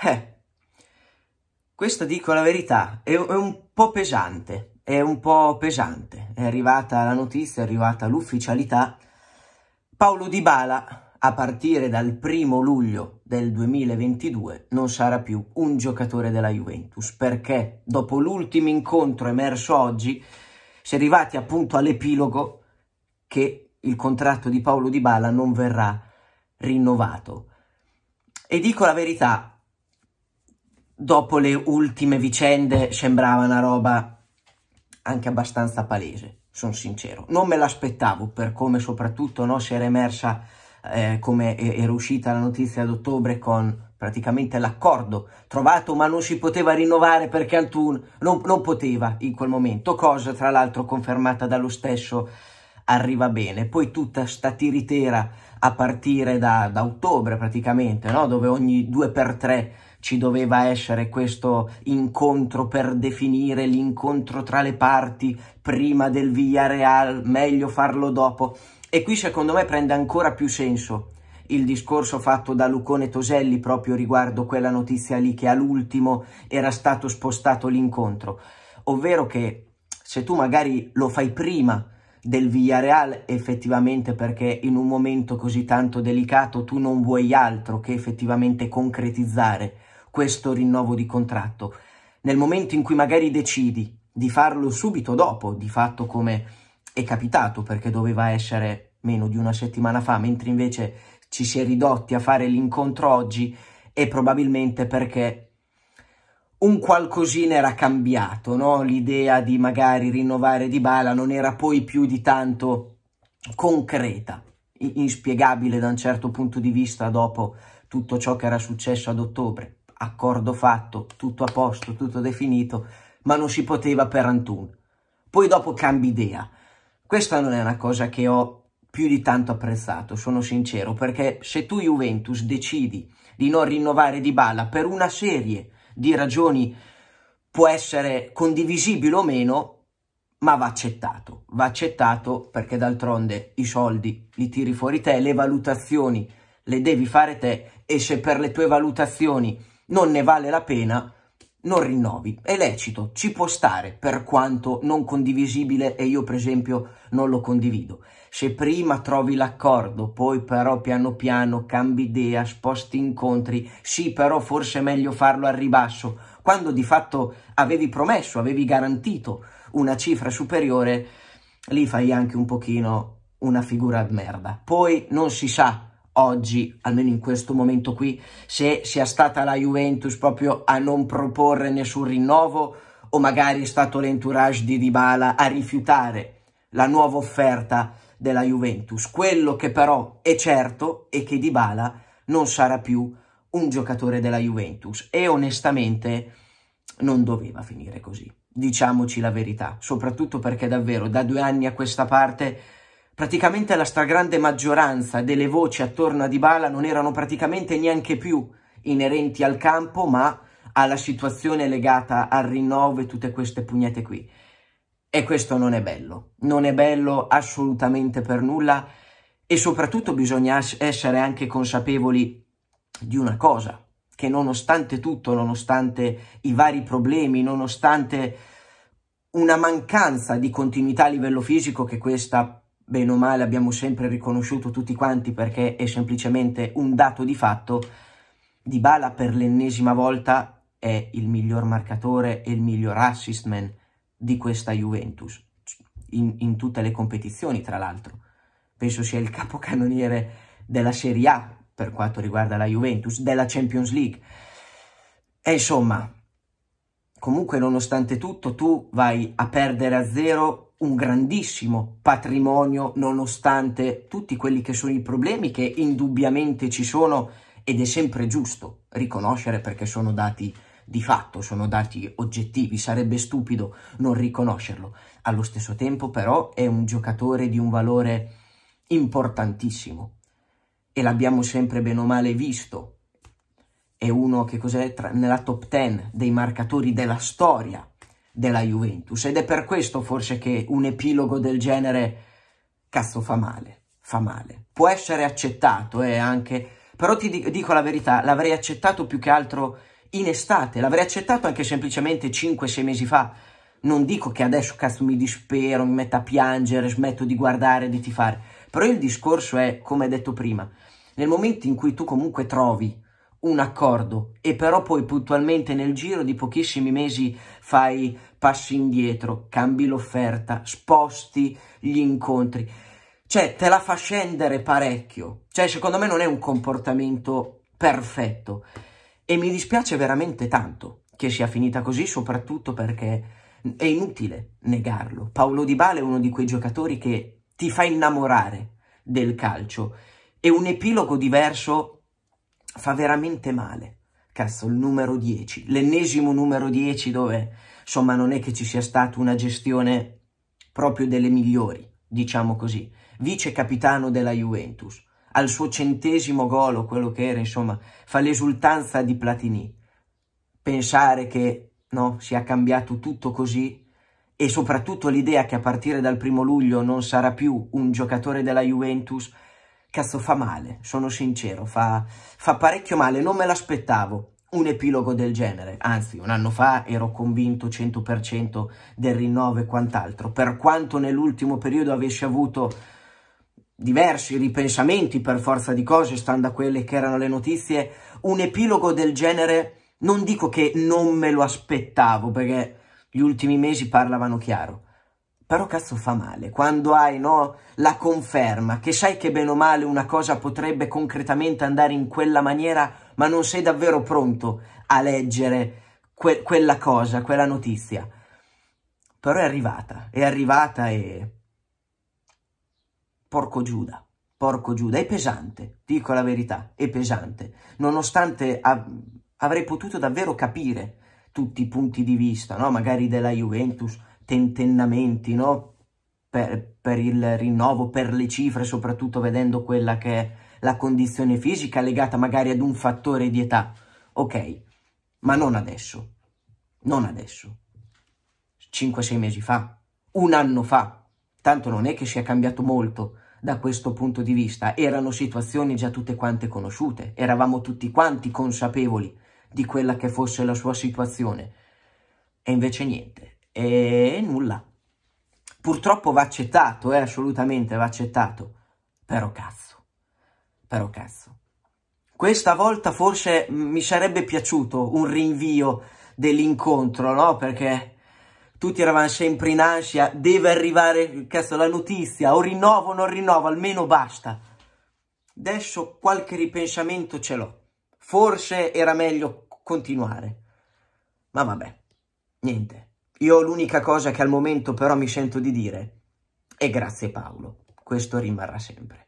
Eh, questo dico la verità, è, è un po' pesante, è un po' pesante. È arrivata la notizia, è arrivata l'ufficialità. Paolo Di Bala, a partire dal primo luglio del 2022, non sarà più un giocatore della Juventus, perché dopo l'ultimo incontro emerso oggi, si è arrivati appunto all'epilogo che il contratto di Paolo Di Bala non verrà rinnovato. E dico la verità, dopo le ultime vicende sembrava una roba anche abbastanza palese, sono sincero. Non me l'aspettavo per come soprattutto no, si era emersa eh, come era uscita la notizia ad ottobre con praticamente l'accordo trovato ma non si poteva rinnovare perché Antun non, non poteva in quel momento, cosa tra l'altro confermata dallo stesso arriva bene. Poi tutta sta tiritera a partire da, da ottobre praticamente, no? dove ogni due per tre ci doveva essere questo incontro per definire l'incontro tra le parti prima del Villarreal, meglio farlo dopo. E qui secondo me prende ancora più senso il discorso fatto da Lucone Toselli proprio riguardo quella notizia lì che all'ultimo era stato spostato l'incontro, ovvero che se tu magari lo fai prima del Villarreal effettivamente perché in un momento così tanto delicato tu non vuoi altro che effettivamente concretizzare questo rinnovo di contratto. Nel momento in cui magari decidi di farlo subito dopo, di fatto come è capitato perché doveva essere meno di una settimana fa, mentre invece ci si è ridotti a fare l'incontro oggi e probabilmente perché un qualcosina era cambiato, no? L'idea di magari rinnovare Di Bala non era poi più di tanto concreta, inspiegabile da un certo punto di vista dopo tutto ciò che era successo ad ottobre accordo fatto, tutto a posto, tutto definito, ma non si poteva per Antun. Poi dopo cambi idea. Questa non è una cosa che ho più di tanto apprezzato, sono sincero, perché se tu Juventus decidi di non rinnovare Di Bala per una serie di ragioni può essere condivisibile o meno, ma va accettato, va accettato perché d'altronde i soldi li tiri fuori te, le valutazioni le devi fare te e se per le tue valutazioni non ne vale la pena, non rinnovi. È lecito, ci può stare, per quanto non condivisibile e io per esempio non lo condivido. Se prima trovi l'accordo, poi però piano piano cambi idea, sposti incontri, sì però forse è meglio farlo al ribasso, quando di fatto avevi promesso, avevi garantito una cifra superiore, lì fai anche un pochino una figura di merda. Poi non si sa oggi, almeno in questo momento qui, se sia stata la Juventus proprio a non proporre nessun rinnovo o magari è stato l'entourage di Dybala a rifiutare la nuova offerta della Juventus. Quello che però è certo è che Dybala non sarà più un giocatore della Juventus e onestamente non doveva finire così. Diciamoci la verità, soprattutto perché davvero da due anni a questa parte Praticamente la stragrande maggioranza delle voci attorno a Dybala non erano praticamente neanche più inerenti al campo, ma alla situazione legata al rinnovo e tutte queste pugnate qui. E questo non è bello, non è bello assolutamente per nulla e soprattutto bisogna essere anche consapevoli di una cosa, che nonostante tutto, nonostante i vari problemi, nonostante una mancanza di continuità a livello fisico che questa bene o male abbiamo sempre riconosciuto tutti quanti perché è semplicemente un dato di fatto, Dybala per l'ennesima volta è il miglior marcatore e il miglior assist man di questa Juventus, in, in tutte le competizioni tra l'altro. Penso sia il capocannoniere della Serie A per quanto riguarda la Juventus, della Champions League. E insomma, comunque nonostante tutto tu vai a perdere a zero un grandissimo patrimonio nonostante tutti quelli che sono i problemi che indubbiamente ci sono ed è sempre giusto riconoscere perché sono dati di fatto, sono dati oggettivi, sarebbe stupido non riconoscerlo. Allo stesso tempo però è un giocatore di un valore importantissimo e l'abbiamo sempre bene o male visto. È uno che cos'è nella top 10 dei marcatori della storia della Juventus ed è per questo forse che un epilogo del genere cazzo fa male, fa male. Può essere accettato e eh, anche, però ti dico la verità, l'avrei accettato più che altro in estate, l'avrei accettato anche semplicemente 5-6 mesi fa. Non dico che adesso cazzo mi dispero, mi metto a piangere, smetto di guardare, di tifare, però il discorso è, come detto prima, nel momento in cui tu comunque trovi un accordo e però poi puntualmente nel giro di pochissimi mesi fai passi indietro, cambi l'offerta, sposti gli incontri. Cioè, te la fa scendere parecchio. Cioè, secondo me non è un comportamento perfetto. E mi dispiace veramente tanto che sia finita così, soprattutto perché è inutile negarlo. Paolo Di Bale è uno di quei giocatori che ti fa innamorare del calcio e un epilogo diverso fa veramente male. Cazzo, il numero 10, l'ennesimo numero 10 dove insomma non è che ci sia stata una gestione proprio delle migliori, diciamo così. Vice capitano della Juventus, al suo centesimo gol quello che era, insomma, fa l'esultanza di Platini. Pensare che no, sia cambiato tutto così e soprattutto l'idea che a partire dal primo luglio non sarà più un giocatore della Juventus, cazzo fa male, sono sincero, fa, fa parecchio male, non me l'aspettavo un epilogo del genere, anzi un anno fa ero convinto 100% del rinnovo e quant'altro, per quanto nell'ultimo periodo avessi avuto diversi ripensamenti per forza di cose, stando a quelle che erano le notizie, un epilogo del genere non dico che non me lo aspettavo, perché gli ultimi mesi parlavano chiaro, però cazzo fa male, quando hai no, la conferma, che sai che bene o male una cosa potrebbe concretamente andare in quella maniera, ma non sei davvero pronto a leggere que- quella cosa, quella notizia. Però è arrivata, è arrivata e... Porco Giuda, porco Giuda, è pesante, dico la verità, è pesante. Nonostante av- avrei potuto davvero capire tutti i punti di vista, no? magari della Juventus, tentennamenti, no? per, per, il rinnovo, per le cifre, soprattutto vedendo quella che è la condizione fisica legata magari ad un fattore di età. Ok, ma non adesso, non adesso, 5-6 mesi fa, un anno fa, tanto non è che sia cambiato molto da questo punto di vista, erano situazioni già tutte quante conosciute, eravamo tutti quanti consapevoli di quella che fosse la sua situazione, e invece niente, e nulla purtroppo va accettato, eh, assolutamente va accettato. Però cazzo, però cazzo. Questa volta forse mi sarebbe piaciuto un rinvio dell'incontro, no? Perché tutti eravamo sempre in ansia, deve arrivare cazzo, la notizia, o rinnovo o non rinnovo, almeno basta. Adesso qualche ripensamento ce l'ho. Forse era meglio continuare. Ma vabbè, niente. Io l'unica cosa che al momento però mi sento di dire è grazie Paolo, questo rimarrà sempre.